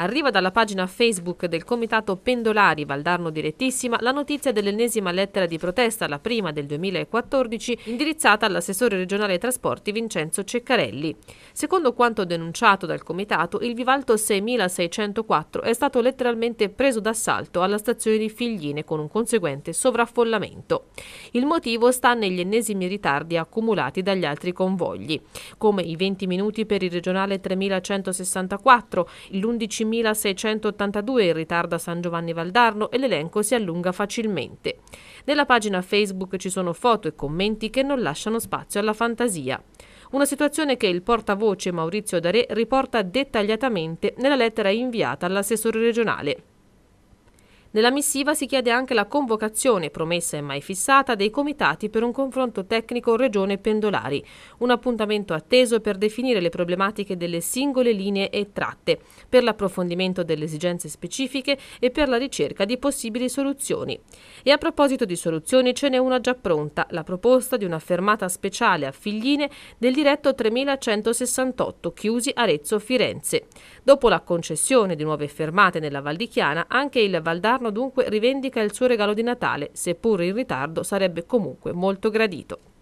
Arriva dalla pagina Facebook del Comitato Pendolari Valdarno Direttissima la notizia dell'ennesima lettera di protesta, la prima del 2014, indirizzata all'assessore regionale ai trasporti Vincenzo Ceccarelli. Secondo quanto denunciato dal Comitato, il Vivalto 6604 è stato letteralmente preso d'assalto alla stazione di Figline con un conseguente sovraffollamento. Il motivo sta negli ennesimi ritardi accumulati dagli altri convogli, come i 20 minuti per il regionale 3164, l'11 14.682 in ritardo a San Giovanni Valdarno e l'elenco si allunga facilmente. Nella pagina Facebook ci sono foto e commenti che non lasciano spazio alla fantasia. Una situazione che il portavoce Maurizio Daré riporta dettagliatamente nella lettera inviata all'assessore regionale. Nella missiva si chiede anche la convocazione, promessa e mai fissata, dei comitati per un confronto tecnico Regione Pendolari, un appuntamento atteso per definire le problematiche delle singole linee e tratte, per l'approfondimento delle esigenze specifiche e per la ricerca di possibili soluzioni. E a proposito di soluzioni ce n'è una già pronta, la proposta di una fermata speciale a Figline del diretto 3168 chiusi Arezzo-Firenze. Dopo la concessione di nuove fermate nella Valdichiana, anche il Valdarno governo dunque rivendica il suo regalo di Natale, seppur in ritardo sarebbe comunque molto gradito.